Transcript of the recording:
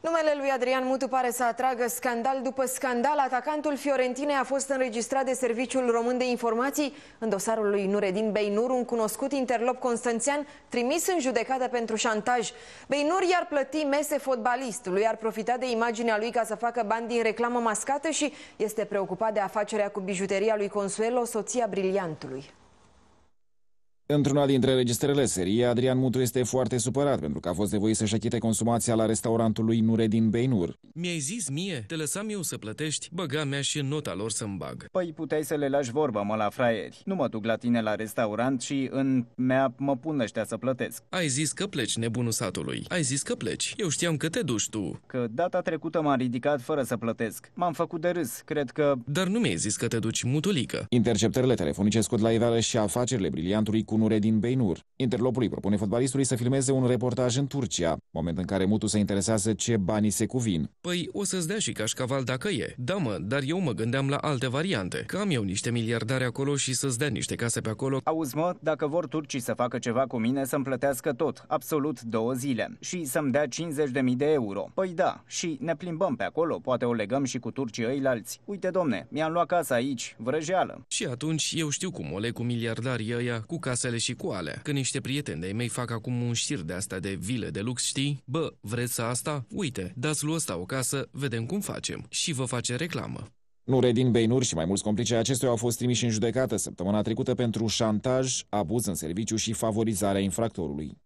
Numele lui Adrian Mutu pare să atragă scandal după scandal. Atacantul Fiorentinei a fost înregistrat de Serviciul Român de Informații în dosarul lui Nuredin Beinur, un cunoscut interlop constanțean trimis în judecată pentru șantaj. Beinur i-ar plăti mese fotbalistului, ar profita de imaginea lui ca să facă bani din reclamă mascată și este preocupat de afacerea cu bijuteria lui Consuelo, soția briliantului. Într-una dintre registrele serii, Adrian Mutu este foarte supărat pentru că a fost nevoit să-și achite consumația la restaurantul lui Nuredin Beinur. Mi-ai zis mie, te lăsam eu să plătești, băga mea și nota lor să-mi bag. Păi puteai să le lași vorba, mă, la fraieri. Nu mă duc la tine la restaurant și în mea mă pun ăștia să plătesc. Ai zis că pleci, nebunul satului. Ai zis că pleci. Eu știam că te duci tu. Că data trecută m-am ridicat fără să plătesc. M-am făcut de râs, cred că... Dar nu mi-ai zis că te duci, mutulică. Interceptările telefonice scot la iveală și afacerile briliantului cu Cunure din Beinur. Interlopului propune fotbalistului să filmeze un reportaj în Turcia, moment în care Mutu se interesează ce banii se cuvin. Păi o să-ți dea și cașcaval dacă e. Da mă, dar eu mă gândeam la alte variante. Că am eu niște miliardari acolo și să-ți dea niște case pe acolo. Auzi mă, dacă vor turcii să facă ceva cu mine, să-mi plătească tot, absolut două zile. Și să-mi dea 50.000 de euro. Păi da, și ne plimbăm pe acolo, poate o legăm și cu turcii ei alți. Uite domne, mi-am luat casa aici, vrăjeală. Și atunci eu știu cum o leg cu miliardarii ăia, cu case sale și cu alea. Când niște prieteni de-ai mei fac acum un știr de asta de vile de lux, știi? Bă, vreți să asta? Uite, dați lu asta o casă, vedem cum facem. Și vă face reclamă. Nuredin Beinur și mai mulți complice ai acestuia au fost trimiși în judecată săptămâna trecută pentru șantaj, abuz în serviciu și favorizarea infractorului.